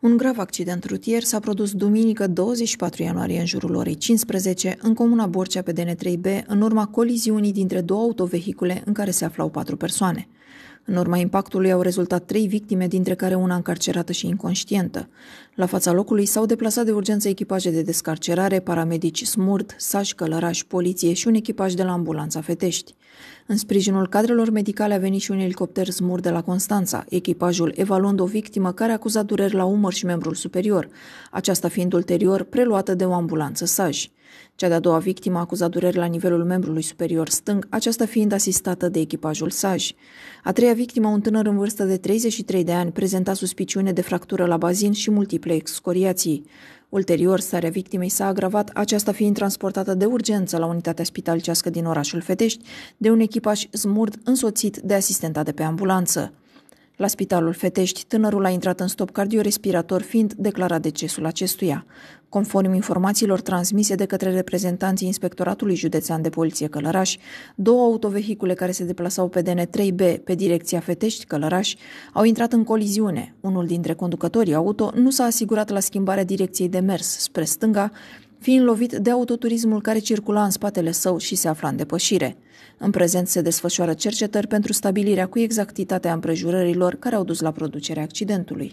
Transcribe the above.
Un grav accident rutier s-a produs duminică 24 ianuarie în jurul orei 15 în comuna Borcea pe DN3B în urma coliziunii dintre două autovehicule în care se aflau patru persoane. În urma impactului au rezultat trei victime, dintre care una încarcerată și inconștientă. La fața locului s-au deplasat de urgență echipaje de descarcerare, paramedici smurt, sași călărași, poliție și un echipaj de la ambulanța Fetești. În sprijinul cadrelor medicale a venit și un elicopter smur de la Constanța, echipajul evaluând o victimă care acuza dureri la umăr și membrul superior, aceasta fiind ulterior preluată de o ambulanță saj. Cea de-a doua victimă acuza dureri la nivelul membrului superior stâng, aceasta fiind asistată de echipajul SAJ. A treia victimă, un tânăr în vârstă de 33 de ani, prezenta suspiciune de fractură la bazin și multiple excoriații. Ulterior, starea victimei s-a agravat, aceasta fiind transportată de urgență la unitatea spitalicească din orașul Fetești, de un echipaj smurd însoțit de asistenta de pe ambulanță. La spitalul Fetești, tânărul a intrat în stop cardiorespirator fiind declarat decesul acestuia. Conform informațiilor transmise de către reprezentanții Inspectoratului Județean de Poliție Călăraș, două autovehicule care se deplasau pe DN3B pe direcția Fetești Călăraș au intrat în coliziune. Unul dintre conducătorii auto nu s-a asigurat la schimbarea direcției de mers spre stânga, fiind lovit de autoturismul care circula în spatele său și se afla în depășire. În prezent se desfășoară cercetări pentru stabilirea cu exactitatea împrejurărilor care au dus la producerea accidentului.